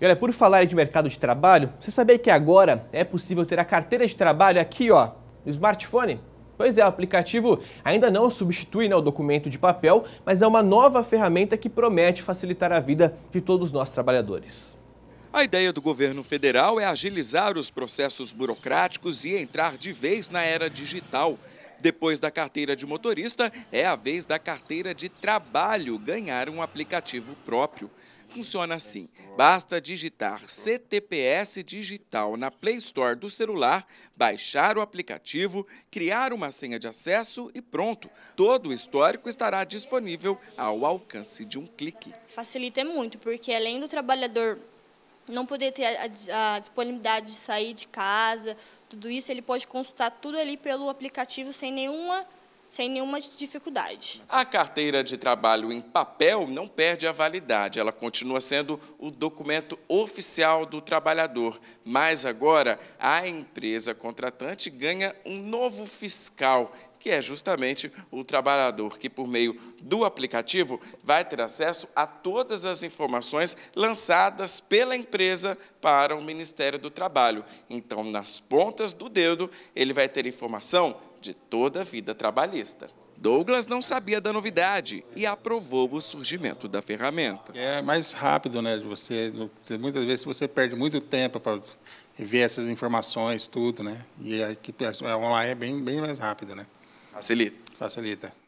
E olha, por falar de mercado de trabalho, você sabia que agora é possível ter a carteira de trabalho aqui, ó, no smartphone? Pois é, o aplicativo ainda não substitui né, o documento de papel, mas é uma nova ferramenta que promete facilitar a vida de todos nós trabalhadores. A ideia do governo federal é agilizar os processos burocráticos e entrar de vez na era digital. Depois da carteira de motorista, é a vez da carteira de trabalho ganhar um aplicativo próprio. Funciona assim: basta digitar CTPS Digital na Play Store do celular, baixar o aplicativo, criar uma senha de acesso e pronto. Todo o histórico estará disponível ao alcance de um clique. Facilita muito, porque além do trabalhador não poder ter a, a, disponibilidade de sair de casa, tudo isso, ele pode consultar tudo ali pelo aplicativo sem nenhuma sem nenhuma dificuldade. A carteira de trabalho em papel não perde a validade, ela continua sendo o documento oficial do trabalhador, mas agora a empresa contratante ganha um novo fiscal que é justamente o trabalhador que, por meio do aplicativo, vai ter acesso a todas as informações lançadas pela empresa para o Ministério do Trabalho. Então, nas pontas do dedo, ele vai ter informação de toda a vida trabalhista. Douglas não sabia da novidade e aprovou o surgimento da ferramenta. É mais rápido, né? De você, muitas vezes você perde muito tempo para ver essas informações, tudo, né? E equipe online é bem, bem mais rápido, né? Facilita. Facilita.